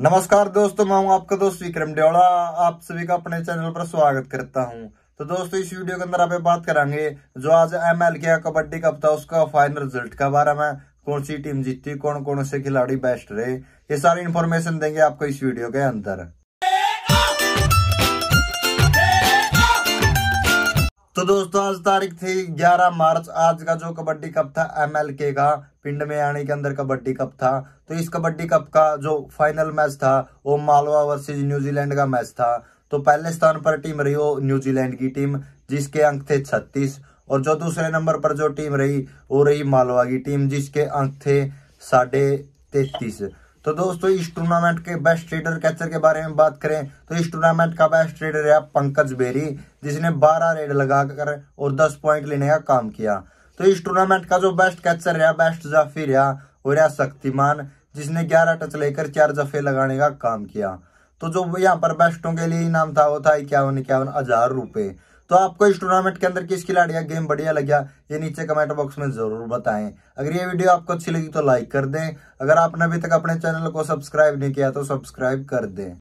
नमस्कार दोस्तों मैं हूं आपका दोस्त विक्रम डेवड़ा आप सभी का अपने चैनल पर स्वागत करता हूं तो दोस्तों इस वीडियो के अंदर आप बात करेंगे जो आज एम एल के कबड्डी कप था उसका फाइनल रिजल्ट के बारे में कौन सी टीम जीती कौन कौन से खिलाड़ी बेस्ट रहे ये सारी इन्फॉर्मेशन देंगे आपको इस वीडियो के अंदर तो दोस्तों आज तारीख थी 11 मार्च आज का जो कबड्डी कप था एमएलके का पिंड में आने के अंदर कबड्डी कप था तो इस कबड्डी कप का जो फाइनल मैच था वो मालवा वर्सेज न्यूजीलैंड का मैच था तो पहले स्थान पर टीम रही वो न्यूजीलैंड की टीम जिसके अंक थे छत्तीस और जो दूसरे नंबर पर जो टीम रही वो रही मालवा की टीम जिसके अंक थे साढ़े तैतीस तो दोस्तों इस टूर्नामेंट के बेस्ट ट्रेडर कैचर के बारे में बात करें तो इस टूर्नामेंट का बेस्ट ट्रेडर है पंकज बेरी जिसने 12 रेड लगाकर और 10 पॉइंट लेने का काम किया तो इस टूर्नामेंट का जो बेस्ट कैचर रहा बेस्ट जाफी रहा वो रहा शक्तिमान जिसने 11 टच लेकर चार जफे लगाने का काम किया तो जो यहाँ पर बेस्टों के लिए इनाम था वो था इक्यावन इक्यावन हजार रुपए तो आपको इस टूर्नामेंट के अंदर किस खिलाड़ी का गेम बढ़िया गया ये नीचे कमेंट बॉक्स में जरूर बताएं अगर ये वीडियो आपको अच्छी लगी तो लाइक कर दें अगर आपने अभी तक अपने चैनल को सब्सक्राइब नहीं किया तो सब्सक्राइब कर दें